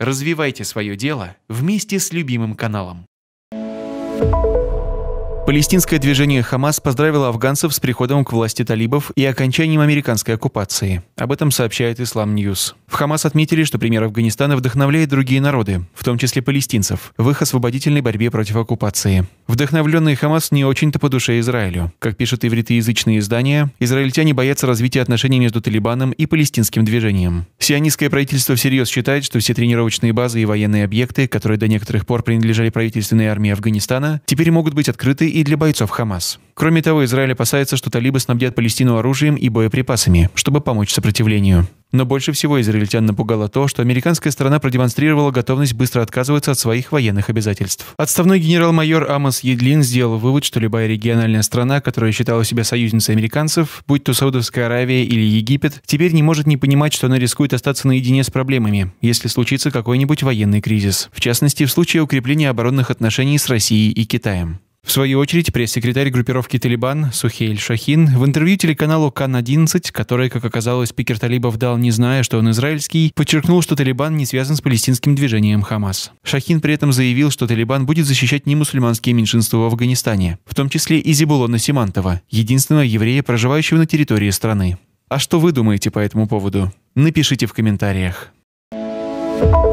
Развивайте свое дело вместе с любимым каналом. Палестинское движение «Хамас» поздравило афганцев с приходом к власти талибов и окончанием американской оккупации. Об этом сообщает «Ислам Ньюс». В Хамас отметили, что пример Афганистана вдохновляет другие народы, в том числе палестинцев, в их освободительной борьбе против оккупации. Вдохновленный Хамас не очень-то по душе Израилю. Как пишут ивритоязычные издания, израильтяне боятся развития отношений между Талибаном и палестинским движением. Сионистское правительство всерьез считает, что все тренировочные базы и военные объекты, которые до некоторых пор принадлежали правительственной армии Афганистана, теперь могут быть открыты и для бойцов Хамас. Кроме того, Израиль опасается, что талибы снабдят Палестину оружием и боеприпасами, чтобы помочь сопротивлению. Но больше всего израильтян напугало то, что американская сторона продемонстрировала готовность быстро отказываться от своих военных обязательств. Отставной генерал-майор Амос Едлин сделал вывод, что любая региональная страна, которая считала себя союзницей американцев, будь то Саудовская Аравия или Египет, теперь не может не понимать, что она рискует остаться наедине с проблемами, если случится какой-нибудь военный кризис. В частности, в случае укрепления оборонных отношений с Россией и Китаем. В свою очередь, пресс-секретарь группировки «Талибан» Сухейль Шахин в интервью телеканалу Кан-11, которое, как оказалось, спикер талибов дал, не зная, что он израильский, подчеркнул, что «Талибан» не связан с палестинским движением «Хамас». Шахин при этом заявил, что «Талибан» будет защищать немусульманские меньшинства в Афганистане, в том числе и Зибулона Симантова, единственного еврея, проживающего на территории страны. А что вы думаете по этому поводу? Напишите в комментариях. Thank you